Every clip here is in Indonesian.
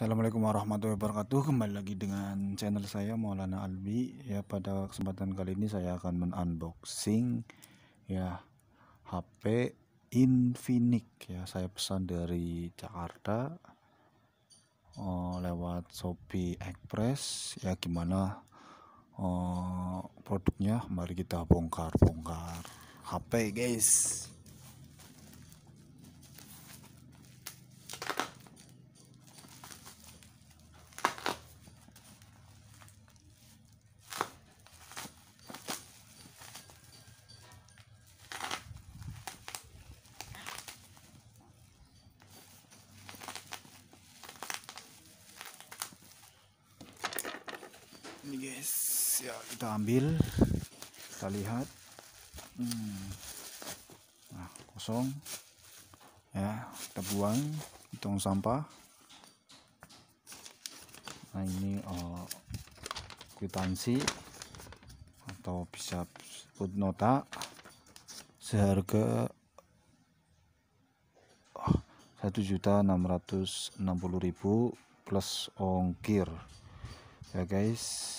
Assalamualaikum warahmatullahi wabarakatuh Kembali lagi dengan channel saya Maulana Albi Ya pada kesempatan kali ini saya akan men-unboxing Ya HP Infinix Ya saya pesan dari Jakarta oh, Lewat Shopee Express Ya gimana oh, produknya Mari kita bongkar-bongkar HP guys guys ya kita ambil kita lihat hmm. nah kosong ya kita buang hitung sampah nah ini uh, kwitansi atau bisa put nota seharga oh, satu juta enam ratus enam puluh ribu plus ongkir ya guys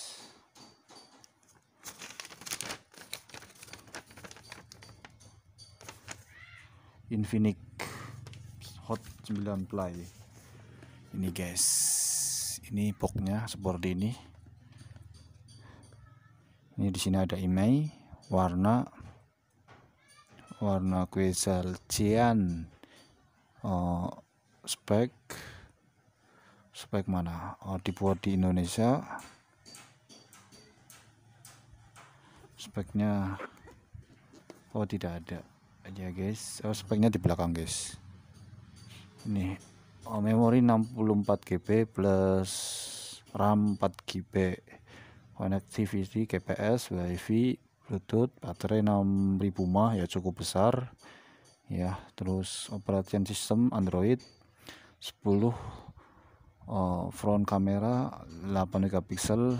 Infinix Hot 9 Play ini guys ini poknya seperti ini ini di sini ada IMEI warna warna cyan oh, spek spek mana oh, dibuat di Indonesia speknya oh tidak ada aja guys oh speknya di belakang guys ini oh, memori 64 GB plus RAM 4 GB connectivity GPS WiFi Bluetooth baterai 6000 mah ya cukup besar ya terus operation sistem Android 10 uh, front kamera 8 megapiksel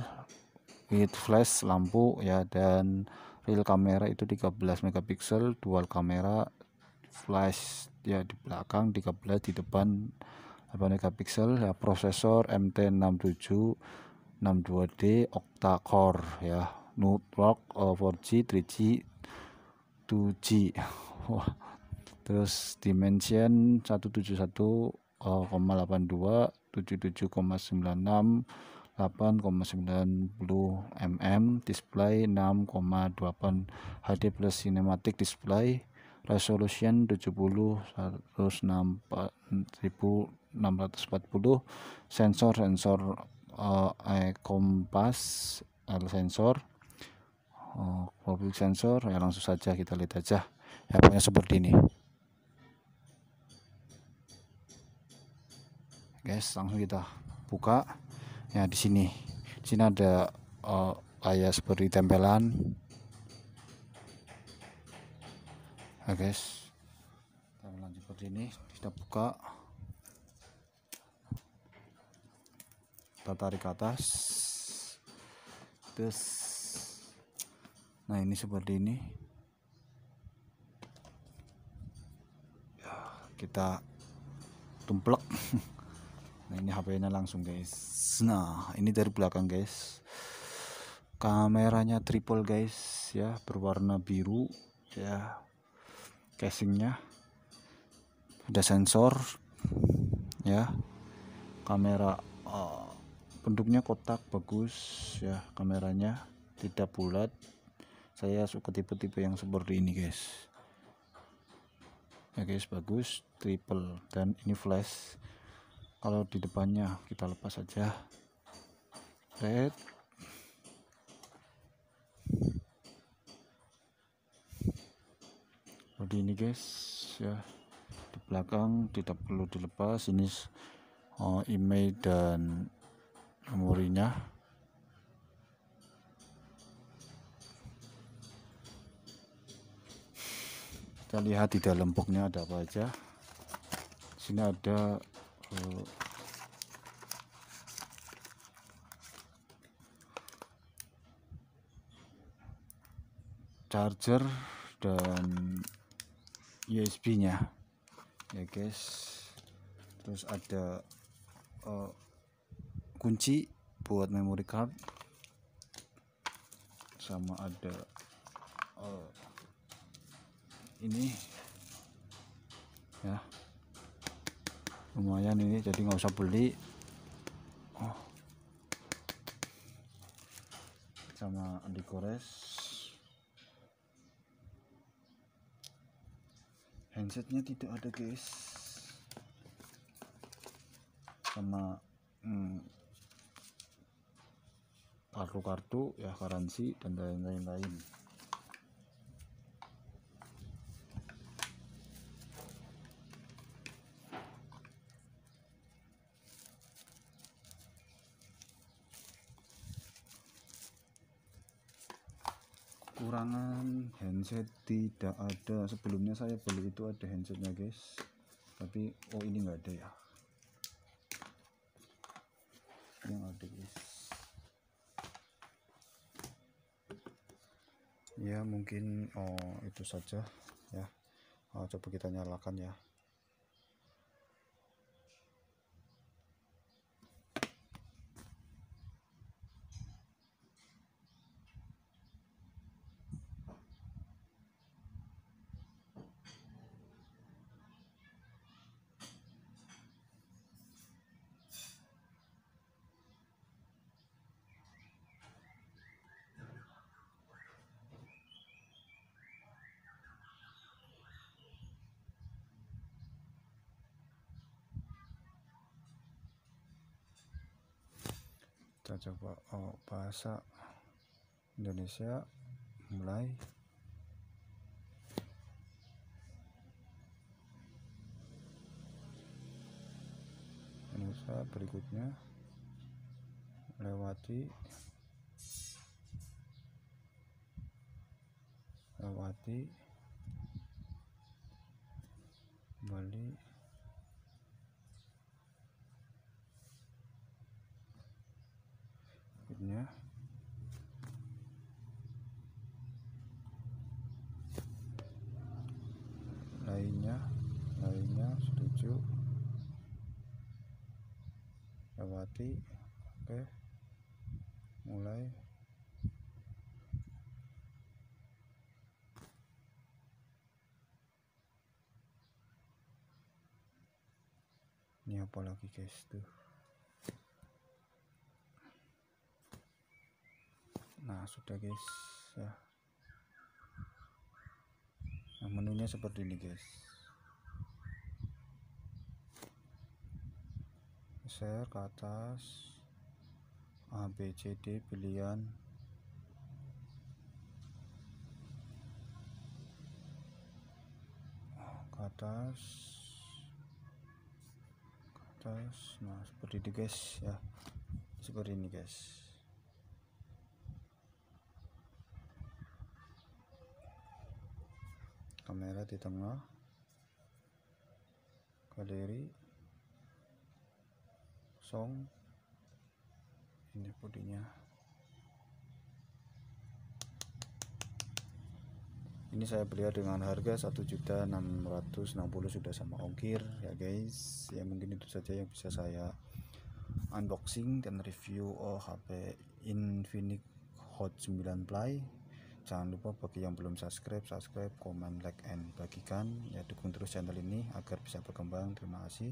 with flash lampu ya dan real kamera itu 13 megapiksel dual kamera flash ya di belakang 13 di depan 8 megapiksel ya prosesor MT67 62D octa core ya network uh, 4G 3G 2G terus dimension 171,82 77,96 8,90 mm display 6,8 HD plus cinematic display resolution 70 1640 sensor sensor uh, eh, kompas L sensor uh, sensor ya langsung saja kita lihat aja ya seperti ini guys langsung kita buka ya di sini di sini ada uh, seperti tempelan ya guys tempelan seperti ini kita buka kita tarik ke atas terus nah ini seperti ini ya, kita tumplek nah ini HP-nya langsung guys nah ini dari belakang guys kameranya triple guys ya berwarna biru ya casingnya ada sensor ya kamera uh, bentuknya kotak bagus ya kameranya tidak bulat saya suka tipe-tipe yang seperti ini guys ya guys bagus triple dan ini flash kalau di depannya kita lepas saja red seperti oh, ini guys ya di belakang tidak perlu dilepas ini uh, email dan memorinya kita lihat di dalam boxnya ada apa aja sini ada charger dan USB nya ya guys terus ada uh, kunci buat memory card sama ada uh, ini ya lumayan ini jadi nggak usah beli oh. sama digores handsetnya tidak ada guys sama hmm, kartu-kartu ya garansi dan lain, lain-lain kekurangan handset tidak ada sebelumnya saya beli itu ada handsetnya guys tapi oh ini enggak ada ya yang ada guys ya mungkin oh itu saja ya oh, coba kita nyalakan ya coba oh, bahasa Indonesia mulai Indonesia berikutnya lewati lewati Bali lainnya lainnya setuju lewati oke mulai ini apa lagi guys tuh nah sudah guys ya nah, menunya seperti ini guys share ke atas A, B, C, D pilihan ke atas ke atas nah seperti ini guys ya seperti ini guys kamera di tengah galeri kosong ini bodinya ini saya beli dengan harga 1.660 sudah sama ongkir ya guys ya mungkin itu saja yang bisa saya unboxing dan review oh, HP Infinix Hot 9 Play jangan lupa bagi yang belum subscribe subscribe comment like and bagikan ya dukung terus channel ini agar bisa berkembang terima kasih